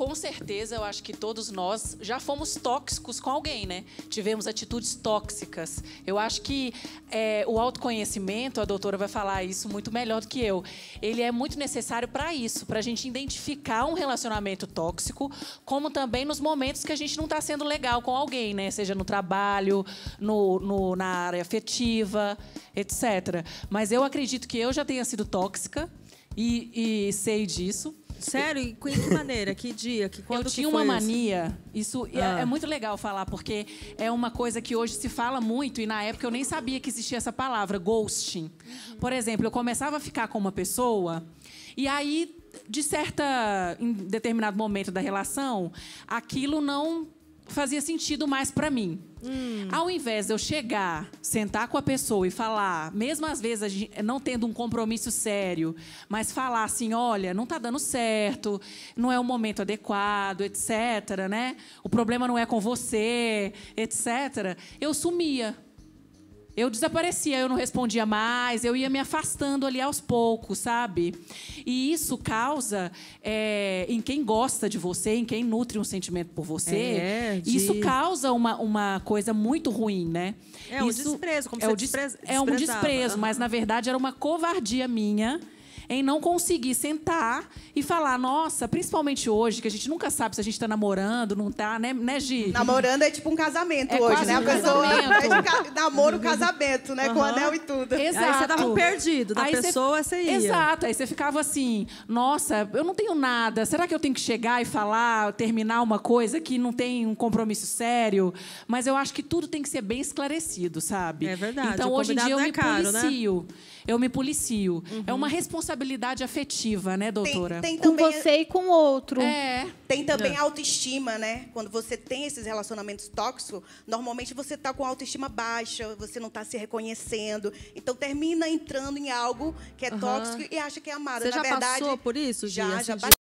com certeza eu acho que todos nós já fomos tóxicos com alguém, né? Tivemos atitudes tóxicas. Eu acho que é, o autoconhecimento, a doutora vai falar isso muito melhor do que eu, ele é muito necessário para isso, para a gente identificar um relacionamento tóxico, como também nos momentos que a gente não está sendo legal com alguém, né? Seja no trabalho, no, no, na área afetiva, etc. Mas eu acredito que eu já tenha sido tóxica e, e sei disso. Sério? E que maneira? Que dia? Que quando Eu tinha uma mania. Isso, isso é, ah. é, é, muito legal falar, porque é uma coisa que hoje se fala muito e na época eu nem sabia que existia essa palavra, ghosting. Por exemplo, eu começava a ficar com uma pessoa e aí de certa em determinado momento da relação, aquilo não fazia sentido mais para mim. Hum. Ao invés de eu chegar, sentar com a pessoa e falar, mesmo às vezes não tendo um compromisso sério, mas falar assim, olha, não está dando certo, não é o momento adequado, etc, né? O problema não é com você, etc. Eu sumia eu desaparecia, eu não respondia mais, eu ia me afastando ali aos poucos, sabe? E isso causa é, em quem gosta de você, em quem nutre um sentimento por você, é, de... isso causa uma, uma coisa muito ruim, né? É um desprezo, como é você desprez... É um desprezo, mas na verdade era uma covardia minha em não conseguir sentar e falar, nossa, principalmente hoje, que a gente nunca sabe se a gente está namorando, não está, né, né, Gi? Namorando é tipo um casamento é hoje, né? Um a pessoa é de namoro, casamento, né? Uhum. Com anel e tudo. Exato. Aí você tava perdido da aí pessoa, você... ia. Exato. Aí você ficava assim, nossa, eu não tenho nada. Será que eu tenho que chegar e falar, terminar uma coisa que não tem um compromisso sério? Mas eu acho que tudo tem que ser bem esclarecido, sabe? É verdade. Então, hoje em dia, eu é me, caro, policio, né? eu me policio. Eu me policio. É uhum. uma responsabilidade responsabilidade afetiva, né, doutora? Tem, tem também... Com você e com o outro. É. Tem também é. autoestima, né? Quando você tem esses relacionamentos tóxicos, normalmente você está com autoestima baixa, você não está se reconhecendo. Então termina entrando em algo que é uhum. tóxico e acha que é amado. Você Na já verdade, passou por isso, Gia? Já, assim, já